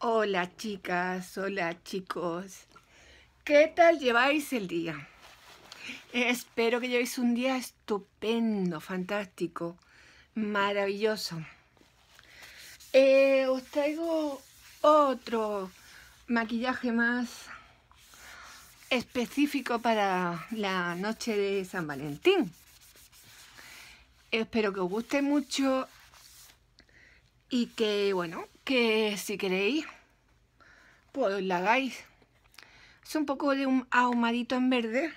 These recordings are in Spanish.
Hola chicas, hola chicos. ¿Qué tal lleváis el día? Espero que llevéis un día estupendo, fantástico, maravilloso. Eh, os traigo otro maquillaje más específico para la noche de San Valentín. Espero que os guste mucho y que bueno, que si queréis, pues la hagáis. Es un poco de un ahumadito en verde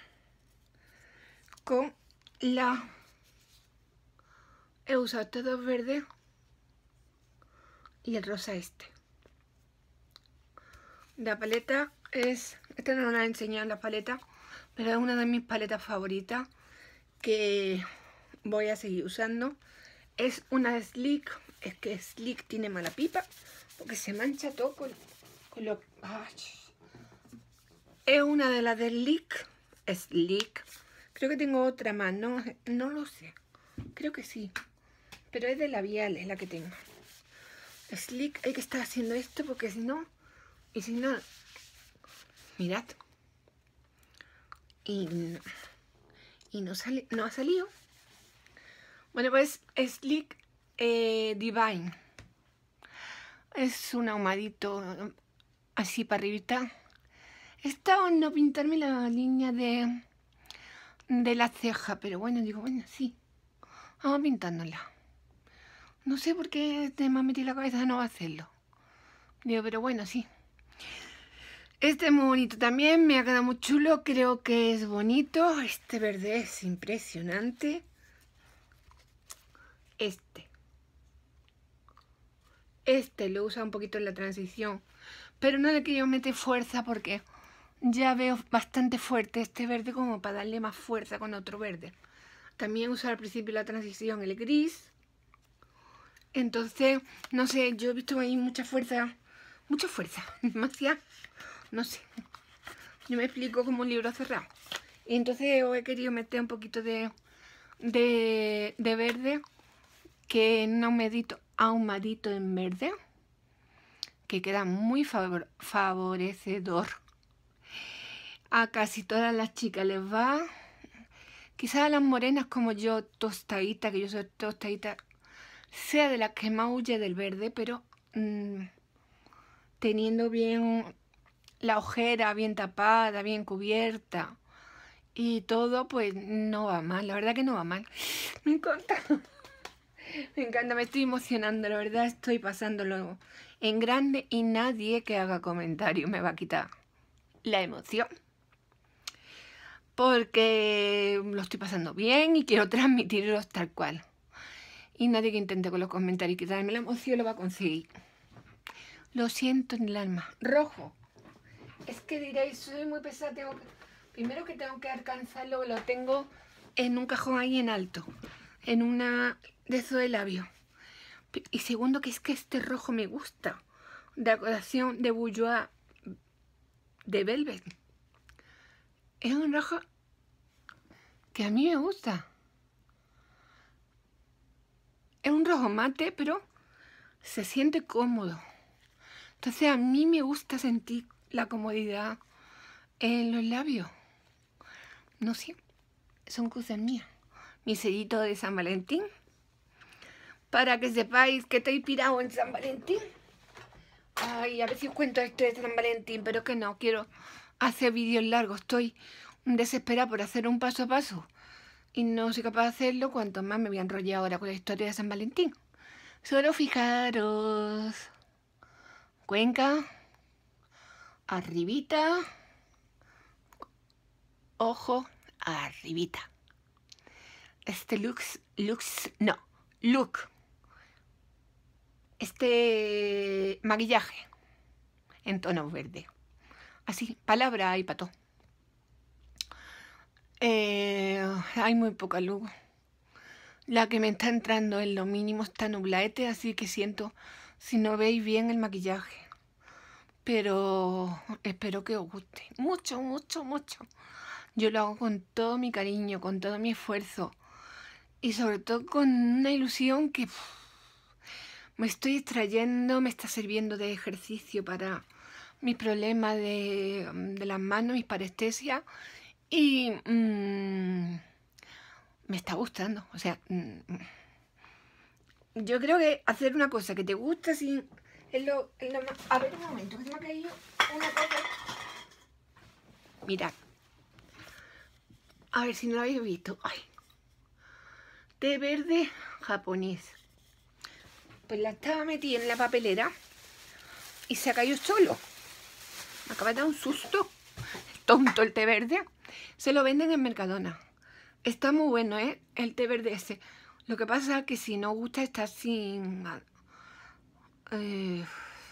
con la... He usado estos dos y el rosa este. La paleta es... Esta no la he enseñado la paleta, pero es una de mis paletas favoritas que voy a seguir usando. Es una Sleek es que Slick tiene mala pipa porque se mancha todo con, lo... Es una de las de Slick. Slick. Creo que tengo otra más, no, no lo sé. Creo que sí. Pero es de labial, es la que tengo. Slick, hay que estar haciendo esto porque si no... Y si no... Mirad. Y, y no, sale, no ha salido. Bueno, pues Slick eh, Divine. Es un ahumadito um, así para arribita. Estaba no pintarme la línea de, de la ceja, pero bueno, digo, bueno, sí. Vamos pintándola. No sé por qué este me ha metido la cabeza no va a hacerlo. Digo, pero bueno, sí. Este es muy bonito también, me ha quedado muy chulo, creo que es bonito. Este verde es impresionante. Este. Este lo usado un poquito en la transición, pero no le quiero meter fuerza porque ya veo bastante fuerte este verde como para darle más fuerza con otro verde. También usado al principio la transición el gris. Entonces, no sé, yo he visto ahí mucha fuerza, mucha fuerza, demasiado, no sé. Yo me explico como un libro cerrado. Y entonces he querido meter un poquito de, de, de verde que en un ahumadito en verde que queda muy favorecedor. A casi todas las chicas les va. Quizás a las morenas como yo, tostadita, que yo soy tostadita, sea de las que más huye del verde, pero mm, teniendo bien la ojera bien tapada, bien cubierta y todo, pues no va mal. La verdad que no va mal. Me encanta. Me encanta, me estoy emocionando, la verdad estoy pasándolo en grande y nadie que haga comentario me va a quitar la emoción. Porque lo estoy pasando bien y quiero transmitirlos tal cual. Y nadie que intente con los comentarios quitarme la emoción lo va a conseguir. Lo siento en el alma. Rojo. Es que diréis, soy muy pesada, Primero que tengo que alcanzarlo, lo tengo en un cajón ahí en alto. En una eso de labio. Y segundo, que es que este rojo me gusta. De decoración de Bourjois de Velvet. Es un rojo que a mí me gusta. Es un rojo mate, pero se siente cómodo. Entonces a mí me gusta sentir la comodidad en los labios. No sé, son cosas mías. Mi sellito de San Valentín para que sepáis que estoy pirado en San Valentín. Ay, a ver si os cuento esto de San Valentín, pero que no, quiero hacer vídeos largos. Estoy desesperada por hacer un paso a paso y no soy capaz de hacerlo, cuanto más me voy a enrollar ahora con la historia de San Valentín. Solo fijaros. Cuenca. Arribita. Ojo, arribita. Este looks, looks, no, look este maquillaje en tono verde. Así, palabra y pato. Eh, hay muy poca luz. La que me está entrando en lo mínimo está nublaete, así que siento si no veis bien el maquillaje. Pero espero que os guste. Mucho, mucho, mucho. Yo lo hago con todo mi cariño, con todo mi esfuerzo. Y sobre todo con una ilusión que me estoy extrayendo, me está sirviendo de ejercicio para mis problemas de, las manos, mis parestesias y mm, me está gustando. O sea, mm, yo creo que hacer una cosa que te gusta sin... Es A ver un momento, que se me ha caído una cosa. Mirad. A ver si no lo habéis visto. Ay. Té verde japonés pues la estaba metida en la papelera y se cayó solo. Me acaba de dar un susto. Tonto el té verde. Se lo venden en Mercadona. Está muy bueno, ¿eh? El té verde ese. Lo que pasa es que si no gusta está sin eh,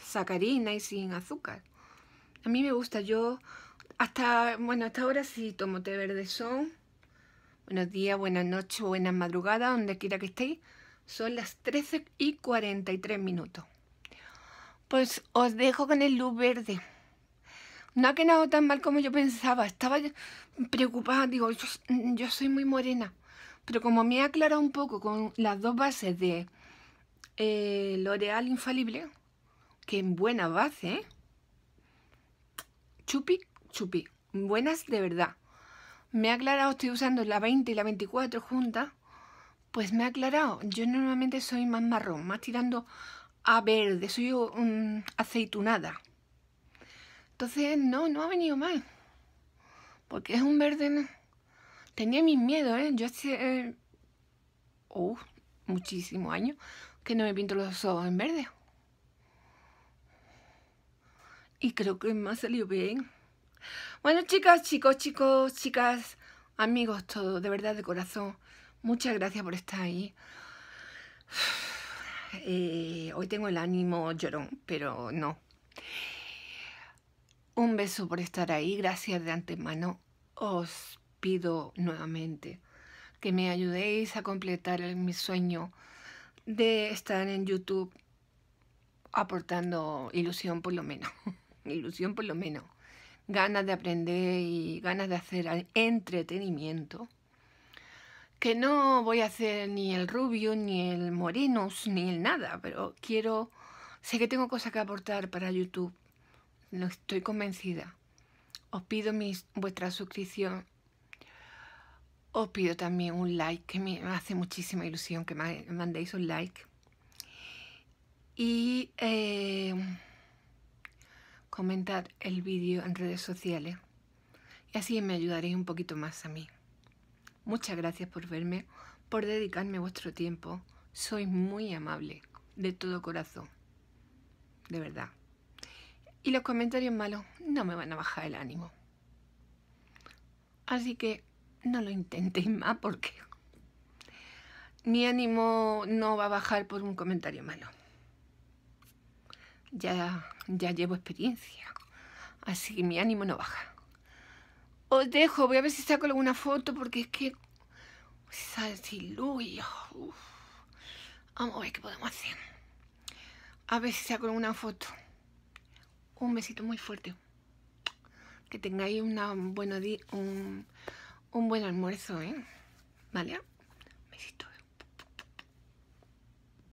sacarina y sin azúcar. A mí me gusta. Yo hasta, bueno, hasta ahora sí tomo té verde son. Buenos días, buenas noches, buenas madrugadas, donde quiera que estéis. Son las 13 y 43 minutos. Pues os dejo con el luz verde. No ha quedado tan mal como yo pensaba. Estaba preocupada. Digo, yo, soy muy morena. Pero como me he aclarado un poco con las dos bases de eh, L'Oreal Infalible, que en buena base, Chupi, chupi. Buenas de verdad. Me he aclarado, estoy usando la 20 y la 24 juntas. Pues me ha aclarado. Yo normalmente soy más marrón, más tirando a verde. Soy un... Mm, aceitunada. Entonces, no, no ha venido mal. Porque es un verde... Tenía mis miedos, ¿eh? Yo hace... oh, eh, muchísimos años que no me pinto los ojos en verde. Y creo que me ha salido bien. Bueno, chicas, chicos, chicos, chicas, amigos, todo, de verdad, de corazón. Muchas gracias por estar ahí. Eh, hoy tengo el ánimo llorón, pero no. Un beso por estar ahí, gracias de antemano. Os pido nuevamente que me ayudéis a completar mi sueño de estar en YouTube aportando ilusión por lo menos, ilusión por lo menos, ganas de aprender y ganas de hacer entretenimiento que no voy a hacer ni el rubio, ni el morenos, ni el nada, pero quiero... Sé que tengo cosas que aportar para YouTube, no estoy convencida. Os pido mis, vuestra suscripción. Os pido también un like, que me hace muchísima ilusión que me mandéis un like. Y eh, comentad comentar el vídeo en redes sociales. Y así me ayudaréis un poquito más a mí. Muchas gracias por verme, por dedicarme vuestro tiempo. Sois muy amable, de todo corazón. De verdad. Y los comentarios malos no me van a bajar el ánimo. Así que no lo intentéis más porque mi ánimo no va a bajar por un comentario malo. Ya, ya llevo experiencia, así que mi ánimo no baja. Os dejo, voy a ver si saco alguna foto porque es que... lujo. Vamos a ver qué podemos hacer. A ver si saco alguna foto. Un besito muy fuerte. Que tengáis una buena un, un buen almuerzo, ¿eh? ¿Vale? Besito.